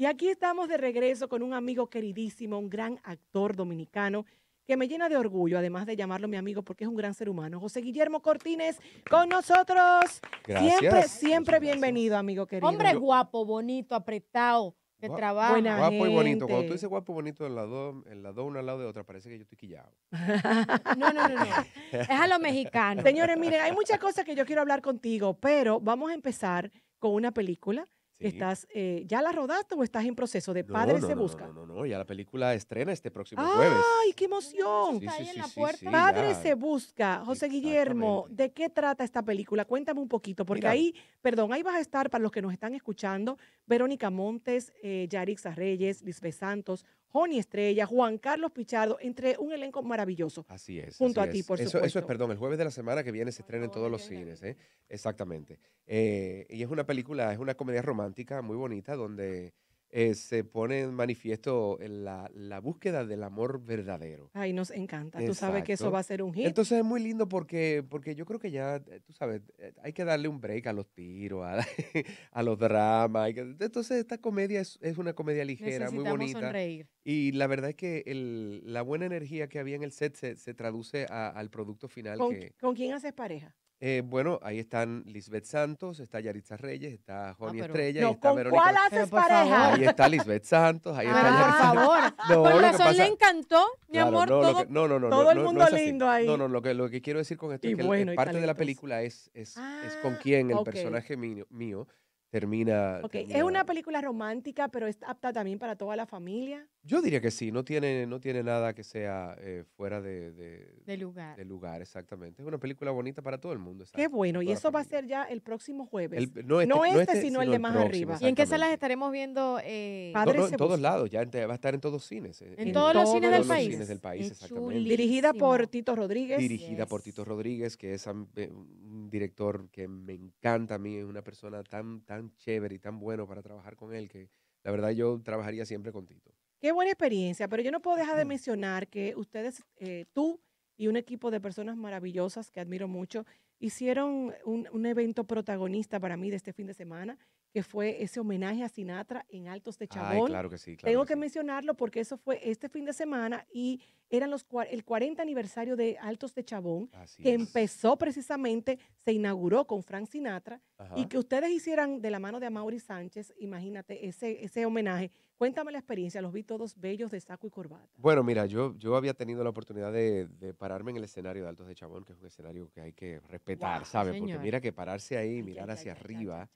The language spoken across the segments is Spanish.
Y aquí estamos de regreso con un amigo queridísimo, un gran actor dominicano que me llena de orgullo, además de llamarlo mi amigo porque es un gran ser humano. José Guillermo Cortines con nosotros. Gracias. Siempre, siempre bienvenido, amigo querido. Hombre guapo, bonito, apretado, que trabaja. guapo y bonito. Cuando tú dices guapo bonito en las dos, en al lado de otra, parece que yo estoy quillado. no, no, no, no. es a lo mexicano. Señores, miren, hay muchas cosas que yo quiero hablar contigo, pero vamos a empezar con una película Estás, eh, ¿Ya la rodaste o estás en proceso de Padre se busca? No, no, no, ya la película estrena este próximo jueves. ¡Ay, qué emoción! Sí, Padre se busca. José Guillermo, ¿de qué trata esta película? Cuéntame un poquito, porque ahí, perdón, ahí vas a estar para los que nos están escuchando, Verónica Montes, eh, Yarixa Reyes, Lisbeth Santos, Joni Estrella, Juan Carlos Pichado, entre un elenco maravilloso. Así es. Junto a ti, por eso, supuesto. Eso es, perdón, el jueves de la semana que viene se estrena en todos los cines. ¿eh? Exactamente. Eh, y es una película, es una comedia romántica muy bonita donde eh, se pone en manifiesto la, la, búsqueda del amor verdadero. Ay, nos encanta. Tú sabes que eso va a ser un hit. Entonces es muy lindo porque, porque yo creo que ya, eh, tú sabes, eh, hay que darle un break a los tiros, a, los dramas. Entonces esta comedia es, una comedia ligera, muy bonita. Y la verdad es que la buena energía que había en el set se, traduce al producto final. ¿Con quién haces pareja? Eh, bueno, ahí están Lisbeth Santos, está Yaritza Reyes, está ah, Joni Estrella, no, ahí está ¿con ¿Cuál haces pareja? Ahí está Lisbeth Santos, ahí está ah, Yaritza. Por favor. Por razón le encantó, mi amor, no, todo, no, no, todo el mundo lindo ahí. No, no, lo que, lo que quiero decir con esto es que parte de la película es, es, con ah, quién el personaje mío termina. Ok, es una película romántica, pero es apta también para toda la familia. Yo diría que sí, no tiene, no tiene nada que sea eh, fuera de, de, lugar. De lugar, exactamente. Es una película bonita para todo el mundo. Qué bueno, y eso va a ser ya el próximo jueves. no, este, este, este, sino, el de más arriba. ¿Y en qué salas estaremos viendo? Eh... en todos lados, ya va a estar en todos cines. En, todos, los cines del país. Cines del país exactamente. Dirigida por Tito Rodríguez. Dirigida por Tito Rodríguez, que es eh, director que me encanta a mí, es una persona tan, tan chévere y tan bueno para trabajar con él que la verdad yo trabajaría siempre con Tito. Qué buena experiencia, pero yo no puedo dejar de mencionar que ustedes, eh, tú y un equipo de personas maravillosas que admiro mucho, hicieron un evento protagonista para mí de este fin de semana que fue ese homenaje a Sinatra en Altos de Chabón. claro que sí, Tengo que, mencionarlo porque eso fue este fin de semana y eran los el 40 aniversario de Altos de Chabón, que empezó precisamente, se inauguró con Frank Sinatra y que ustedes hicieran de la mano de Amaury Sánchez, imagínate ese, ese homenaje. Cuéntame la experiencia, los vi todos bellos de saco y corbata. Bueno, mira, yo, yo había tenido la oportunidad de, pararme en el escenario de Altos de Chabón, que es un escenario que hay que respetar, ¿sabe? ¿sabes? Porque mira que pararse ahí, mirar hacia arriba.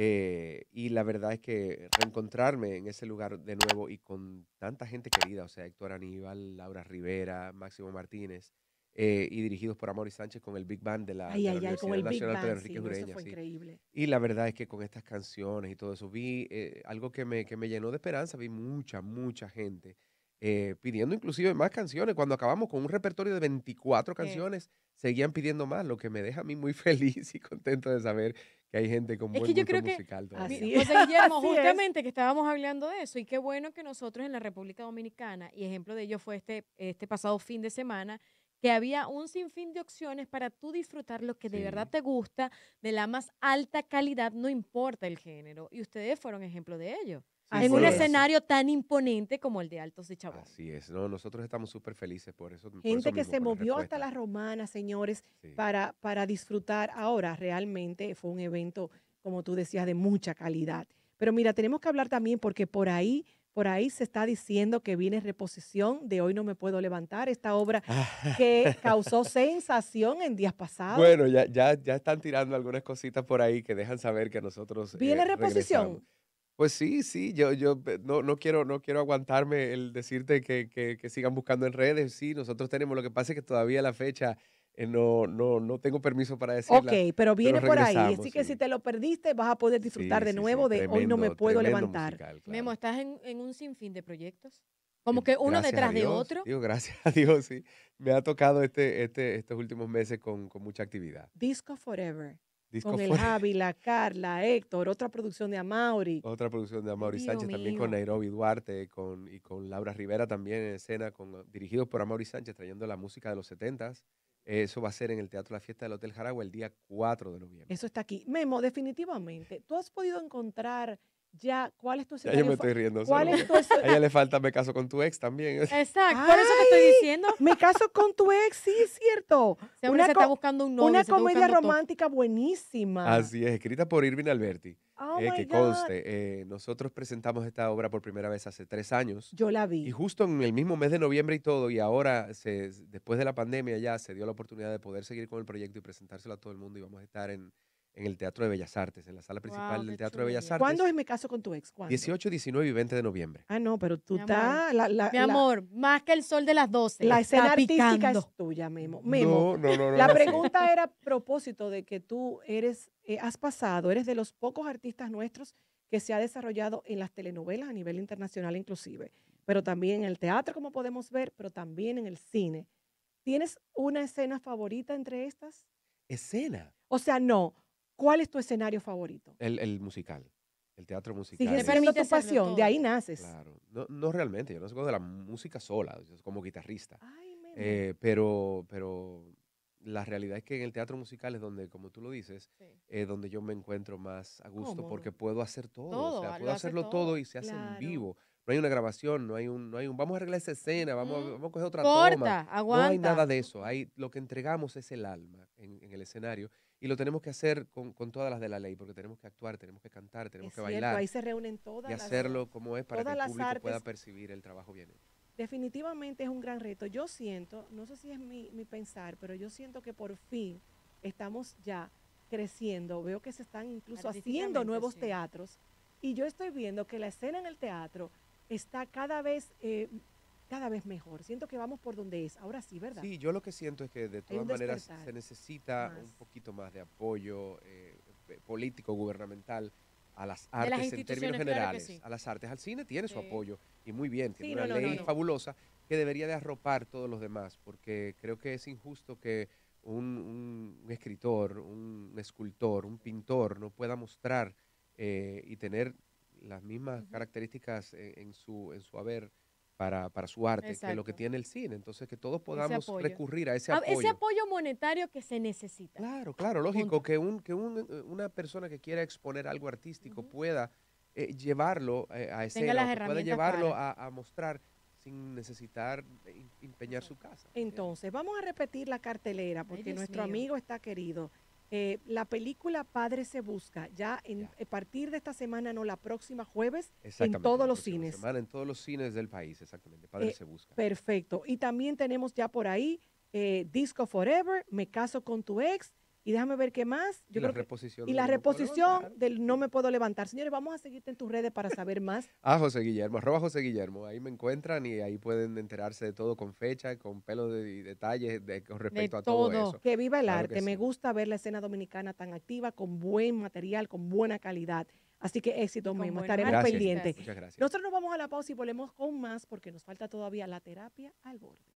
Eh, y la verdad es que reencontrarme en ese lugar de nuevo y con tanta gente querida, o sea, Héctor Aníbal, Laura Rivera, Máximo Martínez, eh, y dirigidos por Amor y Sánchez con el Big Band de la, ay, Universidad Nacional Enrique sí, fue increíble. Y la verdad es que con estas canciones y todo eso vi eh, algo que que me llenó de esperanza, vi mucha, mucha gente eh, pidiendo inclusive más canciones. Cuando acabamos con un repertorio de 24 canciones, seguían pidiendo más, lo que me deja a mí muy feliz y contento de saber que hay gente con buen musical. justamente que estábamos hablando de eso, y qué bueno que nosotros en la República Dominicana, y ejemplo de ello fue este, este pasado fin de semana, que había un sinfín de opciones para tú disfrutar lo que de verdad te gusta, de la más alta calidad, no importa el género. Y ustedes fueron ejemplo de ello. en un escenario tan imponente como el de Altos de Chabón. Así es, no, nosotros estamos súper felices por eso. Gente que se movió hasta las romanas, señores, para, para disfrutar. Ahora, realmente fue un evento, como tú decías, de mucha calidad. Pero mira, tenemos que hablar también porque por ahí por ahí se está diciendo que viene reposición de Hoy no me puedo levantar, esta obra ah. que causó sensación en días pasados. Bueno, ya, ya, ya están tirando algunas cositas por ahí que dejan saber que nosotros... Eh, viene reposición. Pues sí, sí, yo, yo eh, no, quiero, no quiero aguantarme el decirte que, que sigan buscando en redes, sí, nosotros tenemos, lo que pasa es que todavía la fecha eh, no, no, no tengo permiso para decirlo. Ok, pero viene por ahí. Así que si te lo perdiste, vas a poder disfrutar de nuevo de hoy no me puedo levantar. Memo, estás en, en, un sinfín de proyectos. Como eh, que uno detrás de otro. Digo, gracias a Dios, sí. Me ha tocado este, este, estos últimos meses con, con mucha actividad. Disco Forever. con el Ávila, Carla, Héctor, otra producción de Amaury. Otra producción de Amaury Sánchez, también con Nairobi Duarte con, y con Laura Rivera también en escena, con, dirigidos por Amaury Sánchez, trayendo la música de los 70s eso va a ser en el Teatro La Fiesta del Hotel Jaragua el día 4 de noviembre. Eso está aquí. Memo, definitivamente, ¿tú has podido encontrar ya, ¿cuál es tu escenario? Ya yo me estoy riendo. ¿Cuál es tu A ella le falta me caso con tu ex también. Exacto, por eso te estoy diciendo. Me caso con tu ex, sí, es cierto. Se una está buscando un novio, Una comedia romántica buenísima. Así es, escrita por Irving Alberti. Oh eh, que conste, eh, nosotros presentamos esta obra por primera vez hace tres años. Yo la vi. Y justo en el mismo mes de noviembre y todo, y ahora, se, después de la pandemia ya, se dio la oportunidad de poder seguir con el proyecto y presentárselo a todo el mundo y vamos a estar en en el Teatro de Bellas Artes, en la sala principal del Teatro de Bellas Artes. ¿Cuándo es mi caso con tu ex? ¿Cuándo? 18, 19 y 20 de noviembre. Ah, no, pero tú estás... Mi, la, amor, más que el sol de las 12. La escena artística es tuya, Memo. No, no, no, la pregunta era a propósito de que tú eres, eh, has pasado, eres de los pocos artistas nuestros que se ha desarrollado en las telenovelas a nivel internacional inclusive, pero también en el teatro, como podemos ver, pero también en el cine. ¿Tienes una escena favorita entre estas? ¿Escena? O sea, no ¿Cuál es tu escenario favorito? El, musical, el teatro musical. Si sí, te tu pasión, de ahí naces. Claro, no, no realmente, yo no soy de la música sola, yo soy como guitarrista. Eh, pero, pero la realidad es que en el teatro musical es donde, como tú lo dices, es donde yo me encuentro más a gusto porque puedo hacer todo, o sea, puedo hacerlo todo. y se hace en vivo. No hay una grabación, no hay un, no hay un, vamos a arreglar esa escena, vamos, a coger otra Corta, toma. Aguanta. No hay nada de eso. Hay, lo que entregamos es el alma en el escenario y lo tenemos que hacer con, todas las de la ley, porque tenemos que actuar, tenemos que cantar, tenemos que cierto, bailar. Ahí se reúnen todas. Y hacerlo como es para que el público pueda percibir el trabajo bien Definitivamente es un gran reto. Yo siento, no sé si es mi, mi pensar, pero yo siento que por fin estamos ya creciendo. Veo que se están incluso haciendo nuevos teatros. Y yo estoy viendo que la escena en el teatro está cada vez eh, cada vez mejor. Siento que vamos por donde es. Ahora sí, ¿verdad? Sí, yo lo que siento es que de todas maneras se necesita un poquito más de apoyo eh, eh, político, gubernamental a las artes en términos generales. A las artes. Al cine tiene su apoyo y muy bien, tiene una ley fabulosa que debería de arropar todos los demás, porque creo que es injusto que un, escritor, un escultor, un pintor no pueda mostrar eh, y tener las mismas características su, en su haber para, para su arte, que es lo que tiene el cine. Entonces, que todos podamos recurrir a ese ah, apoyo. ese apoyo monetario que se necesita. Claro, claro, lógico, que, un, que un, eh, una persona que quiera exponer algo artístico pueda eh, llevarlo eh, a ese pueda llevarlo a, mostrar sin necesitar empeñar su casa. Entonces, vamos a repetir la cartelera porque nuestro amigo está querido. Eh, la película Padre se busca, ya a partir de esta semana, no la próxima jueves, en todos los cines. en todos los cines del país, exactamente. Padre eh, se busca. Perfecto. Y también tenemos ya por ahí eh, Disco Forever, Me caso con tu ex y déjame ver qué más. y la reposición del no me puedo levantar. Señores, vamos a seguirte en tus redes para saber más. ah, José Guillermo, arroba José Guillermo. Ahí me encuentran y ahí pueden enterarse de todo con fecha, con pelos de, y detalles de, con respecto a todo, todo, Que viva el arte. Me gusta ver la escena dominicana tan activa, con buen material, con buena calidad. Así que éxito mismo, estaremos pendientes. Muchas gracias. Nosotros nos vamos a la pausa y volvemos con más porque nos falta todavía la terapia al borde.